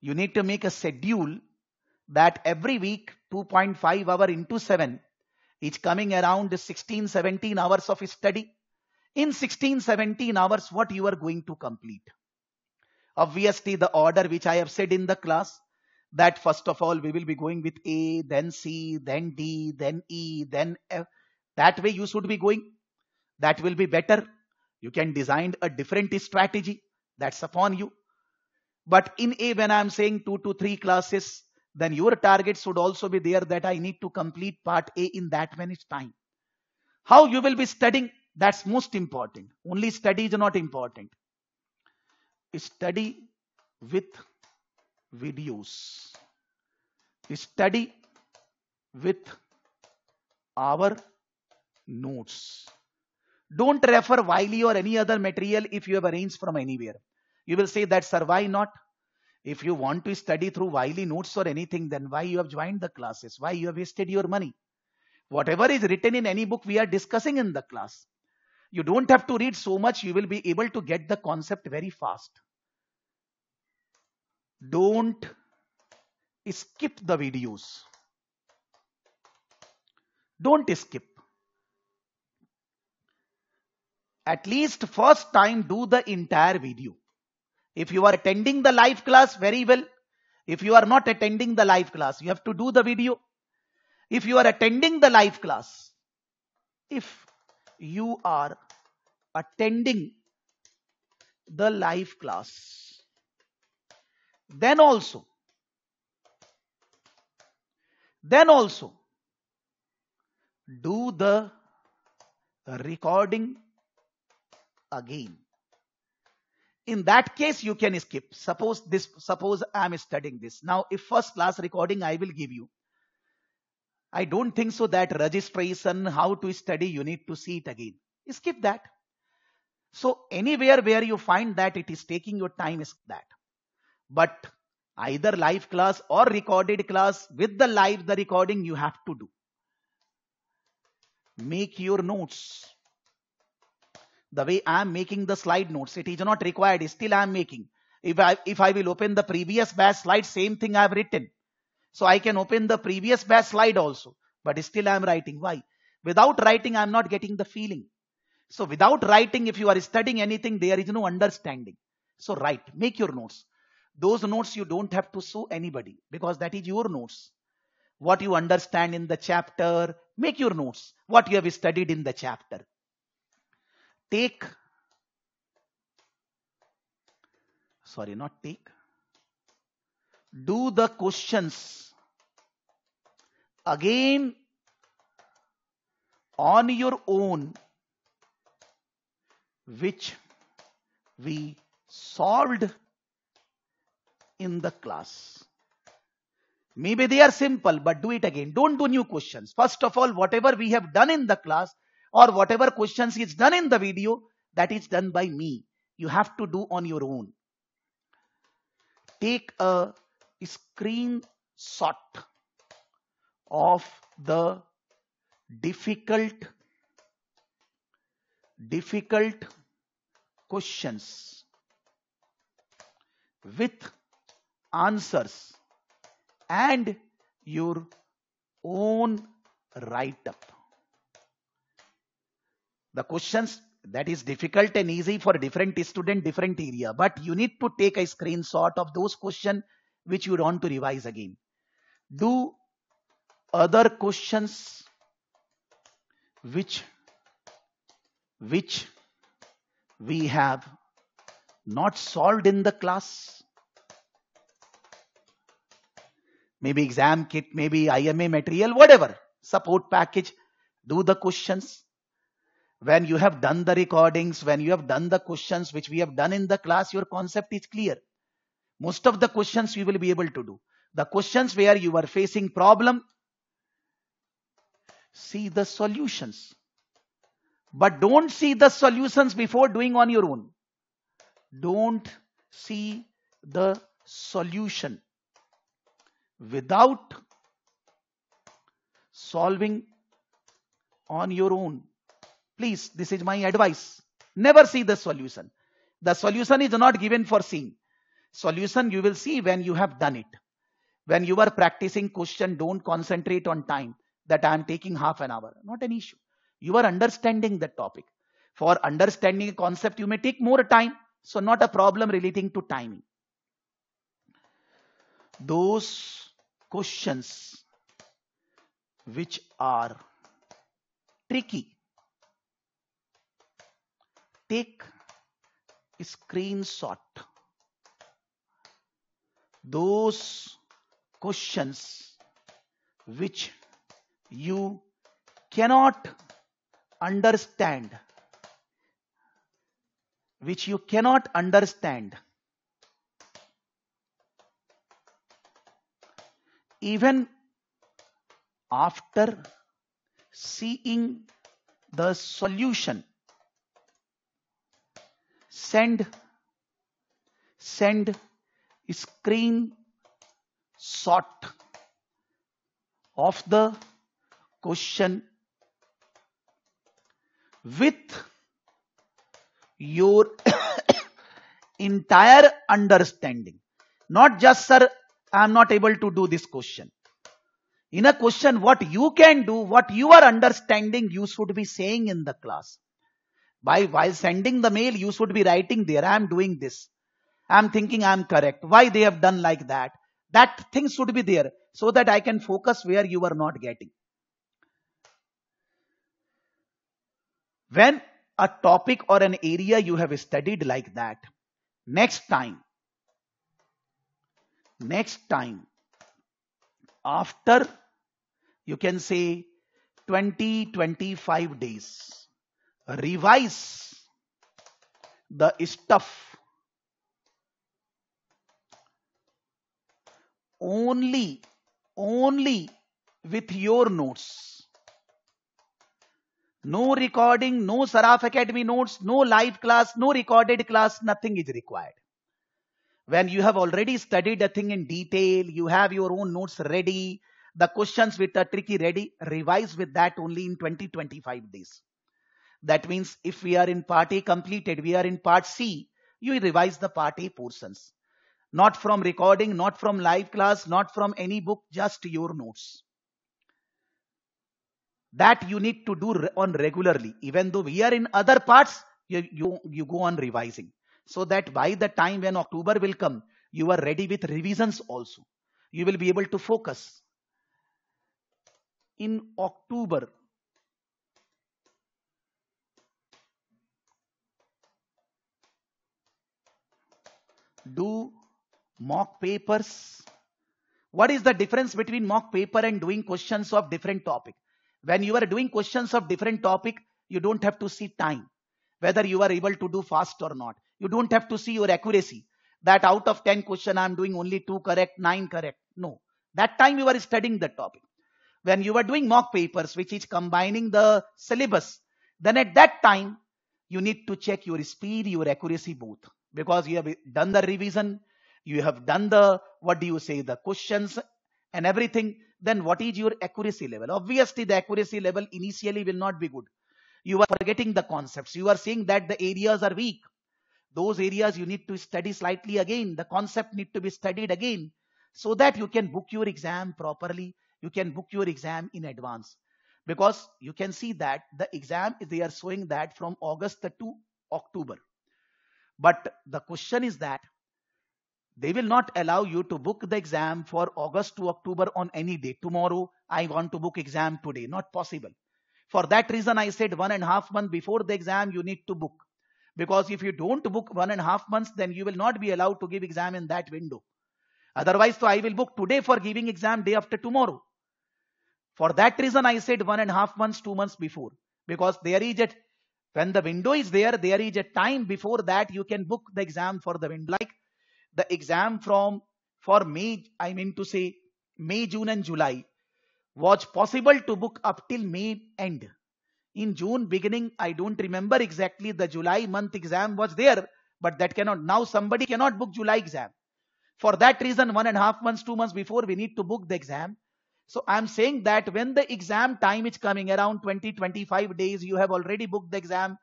You need to make a schedule that every week 2.5 hour into 7 is coming around 16 17 hours of study in 16, 17 hours, what you are going to complete. Obviously, the order which I have said in the class, that first of all, we will be going with A, then C, then D, then E, then F. That way you should be going. That will be better. You can design a different strategy. That's upon you. But in A, when I'm saying two to three classes, then your target should also be there that I need to complete part A in that many time. How you will be studying? That's most important. Only study is not important. Study with videos. Study with our notes. Don't refer Wiley or any other material if you have arranged from anywhere. You will say that, sir, why not? If you want to study through Wiley notes or anything, then why you have joined the classes? Why you have wasted your money? Whatever is written in any book we are discussing in the class. You don't have to read so much, you will be able to get the concept very fast. Don't skip the videos. Don't skip. At least first time do the entire video. If you are attending the live class, very well. If you are not attending the live class, you have to do the video. If you are attending the live class, if you are attending the live class. Then also, then also do the recording again. In that case, you can skip. Suppose this, suppose I am studying this. Now, if first class recording I will give you, I don't think so that registration, how to study, you need to see it again. Skip that. So anywhere where you find that it is taking your time is that. But either live class or recorded class with the live, the recording you have to do. Make your notes. The way I am making the slide notes, it is not required. Still I am making. If I, if I will open the previous batch slide, same thing I have written. So I can open the previous batch slide also, but still I am writing. Why? Without writing, I am not getting the feeling. So without writing, if you are studying anything, there is no understanding. So write, make your notes. Those notes you don't have to show anybody because that is your notes. What you understand in the chapter, make your notes. What you have studied in the chapter. Take, sorry, not take do the questions again on your own which we solved in the class. Maybe they are simple, but do it again. Don't do new questions. First of all, whatever we have done in the class or whatever questions is done in the video, that is done by me. You have to do on your own. Take a screenshot of the difficult difficult questions with answers and your own write up the questions that is difficult and easy for different student different area but you need to take a screenshot of those question which you would want to revise again. Do other questions which which we have not solved in the class. Maybe exam kit, maybe IMA material, whatever, support package, do the questions. When you have done the recordings, when you have done the questions which we have done in the class, your concept is clear. Most of the questions you will be able to do. The questions where you are facing problem, see the solutions. But don't see the solutions before doing on your own. Don't see the solution without solving on your own. Please, this is my advice. Never see the solution. The solution is not given for seeing. Solution you will see when you have done it. When you are practicing question, don't concentrate on time that I am taking half an hour. Not an issue. You are understanding the topic. For understanding a concept, you may take more time. So not a problem relating to timing. Those questions which are tricky. Take screenshot those questions which you cannot understand which you cannot understand even after seeing the solution send send screen sort of the question with your (coughs) entire understanding not just sir i am not able to do this question in a question what you can do what you are understanding you should be saying in the class by while sending the mail you should be writing there i am doing this I'm thinking I'm correct. Why they have done like that? That thing should be there so that I can focus where you are not getting. When a topic or an area you have studied like that, next time, next time, after you can say 20 25 days, revise the stuff only, only with your notes. No recording, no Saraf Academy notes, no live class, no recorded class, nothing is required. When you have already studied a thing in detail, you have your own notes ready, the questions with the tricky ready, revise with that only in 20 25 days. That means if we are in part A completed, we are in part C, you revise the part A portions not from recording, not from live class, not from any book, just your notes. That you need to do on regularly. Even though we are in other parts, you, you, you go on revising. So that by the time when October will come, you are ready with revisions also. You will be able to focus. In October, do mock papers. What is the difference between mock paper and doing questions of different topic? When you are doing questions of different topic, you don't have to see time, whether you are able to do fast or not. You don't have to see your accuracy that out of 10 question, I'm doing only two correct, nine correct. No, that time you are studying the topic. When you are doing mock papers, which is combining the syllabus, then at that time, you need to check your speed, your accuracy both because you have done the revision, you have done the, what do you say, the questions and everything, then what is your accuracy level? Obviously, the accuracy level initially will not be good. You are forgetting the concepts. You are saying that the areas are weak. Those areas you need to study slightly again. The concept need to be studied again so that you can book your exam properly. You can book your exam in advance because you can see that the exam, they are showing that from August to October. But the question is that they will not allow you to book the exam for August to October on any day. Tomorrow, I want to book exam today. Not possible. For that reason, I said one and a half month before the exam, you need to book. Because if you don't book one and a half months, then you will not be allowed to give exam in that window. Otherwise, so I will book today for giving exam day after tomorrow. For that reason, I said one and a half months, two months before. Because there is a, when the window is there, there is a time before that you can book the exam for the window. Like the exam from for May, I mean to say May, June and July was possible to book up till May end. In June beginning, I don't remember exactly the July month exam was there, but that cannot, now somebody cannot book July exam. For that reason, one and a half months, two months before we need to book the exam. So I'm saying that when the exam time is coming around 20, 25 days, you have already booked the exam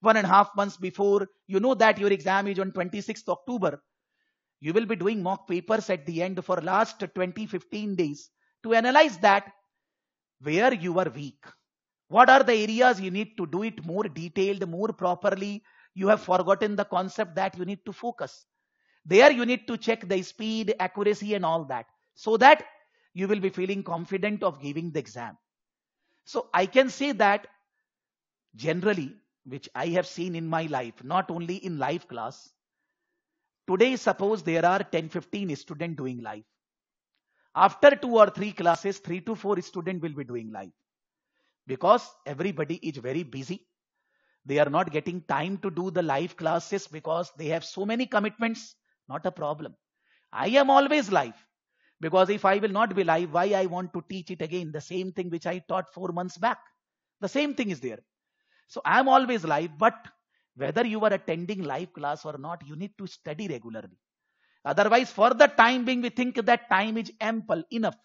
one and a half months before. You know that your exam is on 26th October. You will be doing mock papers at the end for last 20, 15 days to analyze that where you are weak. What are the areas you need to do it more detailed, more properly? You have forgotten the concept that you need to focus. There you need to check the speed, accuracy and all that so that you will be feeling confident of giving the exam. So I can say that generally, which I have seen in my life, not only in live class, Today, suppose there are 10, 15 students doing live. After two or three classes, three to four students will be doing live because everybody is very busy. They are not getting time to do the live classes because they have so many commitments. Not a problem. I am always live because if I will not be live, why I want to teach it again? The same thing which I taught four months back. The same thing is there. So I am always live, but whether you are attending live class or not, you need to study regularly. Otherwise, for the time being, we think that time is ample enough.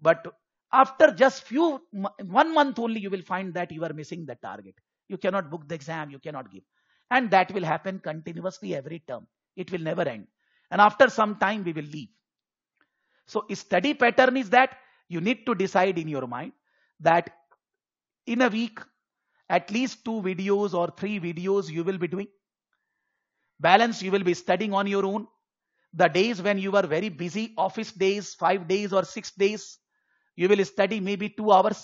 But after just few, one month only, you will find that you are missing the target. You cannot book the exam, you cannot give. And that will happen continuously every term. It will never end. And after some time, we will leave. So study pattern is that you need to decide in your mind that in a week at least two videos or three videos you will be doing. Balance you will be studying on your own. The days when you are very busy, office days, five days or six days, you will study maybe two hours.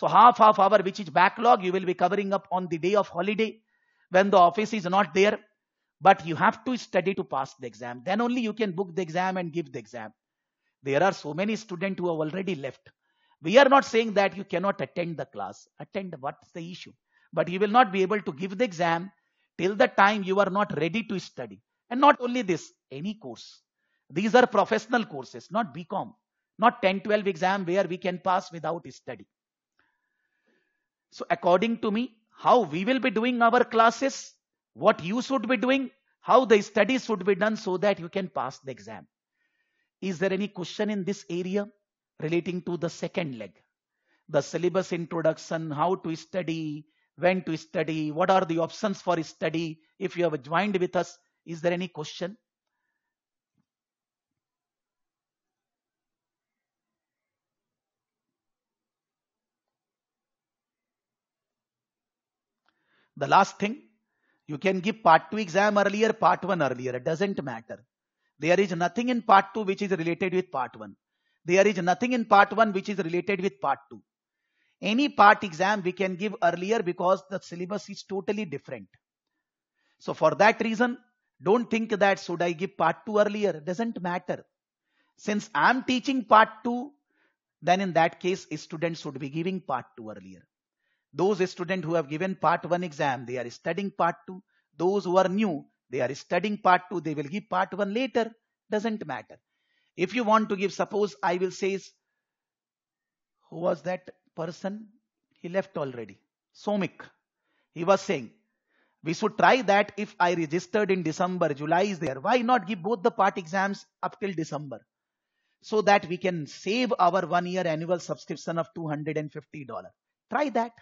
So half half hour which is backlog you will be covering up on the day of holiday when the office is not there. But you have to study to pass the exam. Then only you can book the exam and give the exam. There are so many students who have already left. We are not saying that you cannot attend the class. Attend what's the issue? but you will not be able to give the exam till the time you are not ready to study. And not only this, any course. These are professional courses, not BCom, not 10-12 exam where we can pass without study. So according to me, how we will be doing our classes, what you should be doing, how the studies should be done so that you can pass the exam. Is there any question in this area relating to the second leg? The syllabus introduction, how to study, when to study, what are the options for study. If you have joined with us, is there any question? The last thing, you can give part 2 exam earlier, part 1 earlier. It doesn't matter. There is nothing in part 2 which is related with part 1. There is nothing in part 1 which is related with part 2. Any part exam we can give earlier because the syllabus is totally different. So for that reason, don't think that should I give part 2 earlier? Doesn't matter. Since I'm teaching part 2, then in that case, students should be giving part 2 earlier. Those students who have given part 1 exam, they are studying part 2. Those who are new, they are studying part 2, they will give part 1 later. Doesn't matter. If you want to give, suppose I will say, who was that? person, he left already. Somik. He was saying, we should try that if I registered in December, July is there. Why not give both the part exams up till December? So that we can save our one year annual subscription of $250. Try that.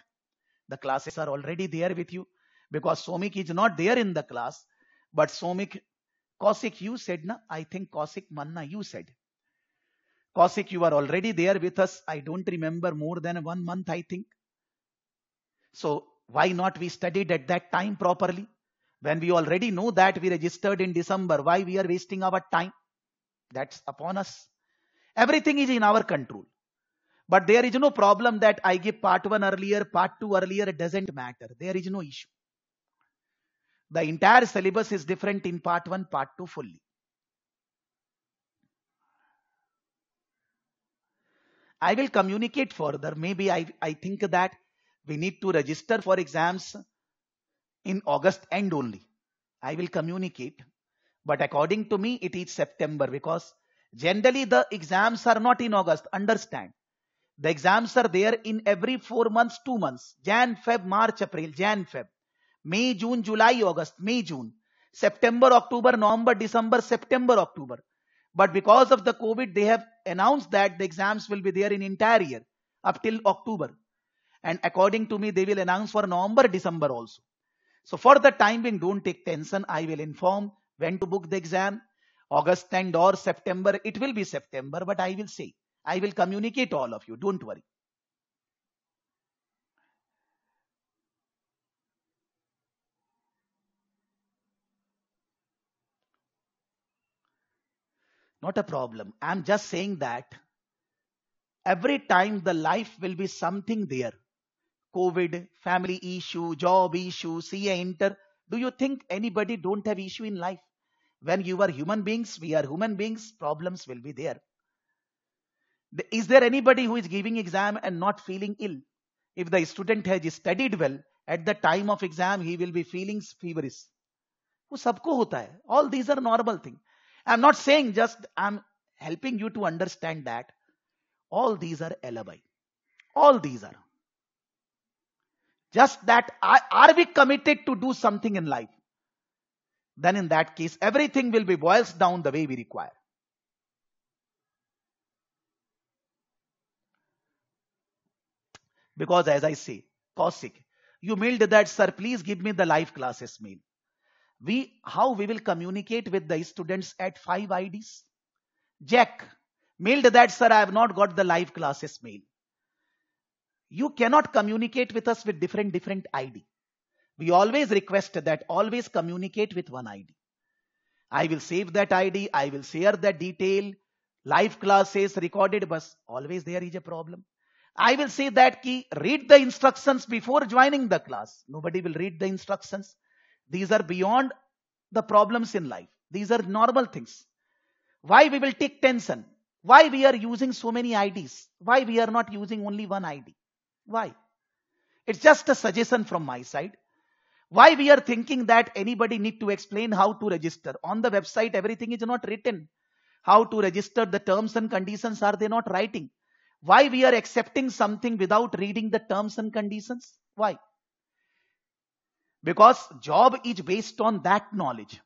The classes are already there with you because Somik is not there in the class. But Somik, Kaushik, you said, na? I think Kaushik, Manna, you said. Kausik, you are already there with us. I don't remember more than one month, I think. So why not we studied at that time properly? When we already know that we registered in December, why we are wasting our time? That's upon us. Everything is in our control. But there is no problem that I give part 1 earlier, part 2 earlier, it doesn't matter. There is no issue. The entire syllabus is different in part 1, part 2 fully. I will communicate further. Maybe I, I think that we need to register for exams in August end only. I will communicate. But according to me, it is September because generally the exams are not in August. Understand. The exams are there in every four months, two months. Jan, Feb, March, April, Jan, Feb. May, June, July, August, May, June. September, October, November, December, September, October. But because of the COVID, they have announced that the exams will be there in entire year up till October. And according to me, they will announce for November, December also. So for the time being, don't take tension. I will inform when to book the exam. August and or September. It will be September, but I will say. I will communicate all of you. Don't worry. Not a problem. I'm just saying that every time the life will be something there. COVID, family issue, job issue, CA enter. Do you think anybody don't have issue in life? When you are human beings, we are human beings, problems will be there. Is there anybody who is giving exam and not feeling ill? If the student has studied well, at the time of exam, he will be feeling feverish. all these are normal things I'm not saying just, I'm helping you to understand that all these are alibi. All these are. Just that, are we committed to do something in life? Then in that case, everything will be boils down the way we require. Because as I say, Kausik, you mailed that, sir, please give me the live classes mail we how we will communicate with the students at 5 IDs. Jack mailed that sir I have not got the live classes mail. You cannot communicate with us with different different ID. We always request that always communicate with one ID. I will save that ID. I will share that detail. Live classes recorded bus. Always there is a problem. I will say that key read the instructions before joining the class. Nobody will read the instructions. These are beyond the problems in life. These are normal things. Why we will take tension? Why we are using so many IDs? Why we are not using only one ID? Why? It's just a suggestion from my side. Why we are thinking that anybody need to explain how to register? On the website, everything is not written. How to register, the terms and conditions are they not writing? Why we are accepting something without reading the terms and conditions? Why? Because job is based on that knowledge.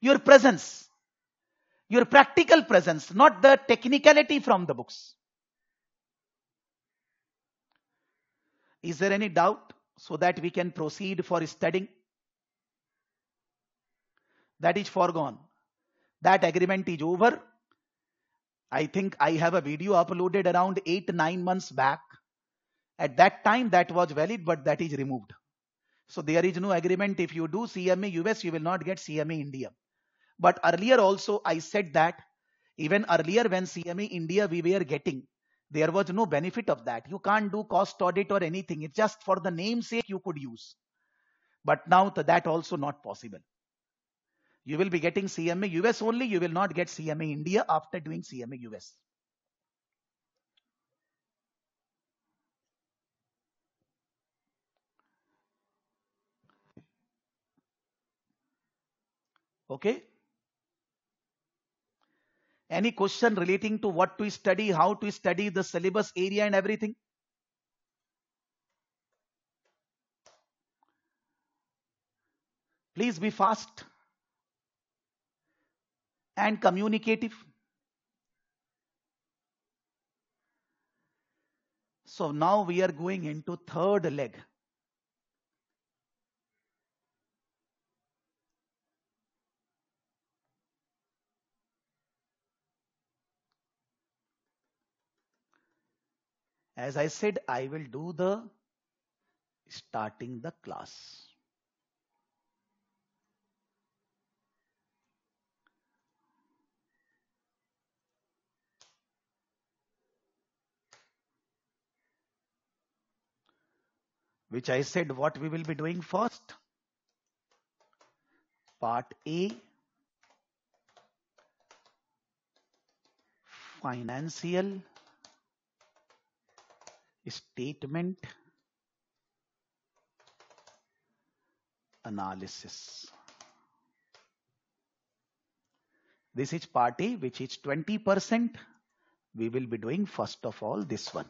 Your presence. Your practical presence, not the technicality from the books. Is there any doubt so that we can proceed for studying? That is foregone. That agreement is over. I think I have a video uploaded around 8 9 months back. At that time, that was valid, but that is removed. So there is no agreement. If you do CME US, you will not get CME India. But earlier also I said that even earlier when CME India we were getting, there was no benefit of that. You can't do cost audit or anything. It's just for the namesake you could use. But now that also not possible. You will be getting CME US only. You will not get CME India after doing CME US. Okay? Any question relating to what to study, how to study, the syllabus area and everything? Please be fast and communicative. So now we are going into third leg. As I said, I will do the starting the class. Which I said what we will be doing first. Part A financial statement analysis. This is party which is 20%. We will be doing first of all this one.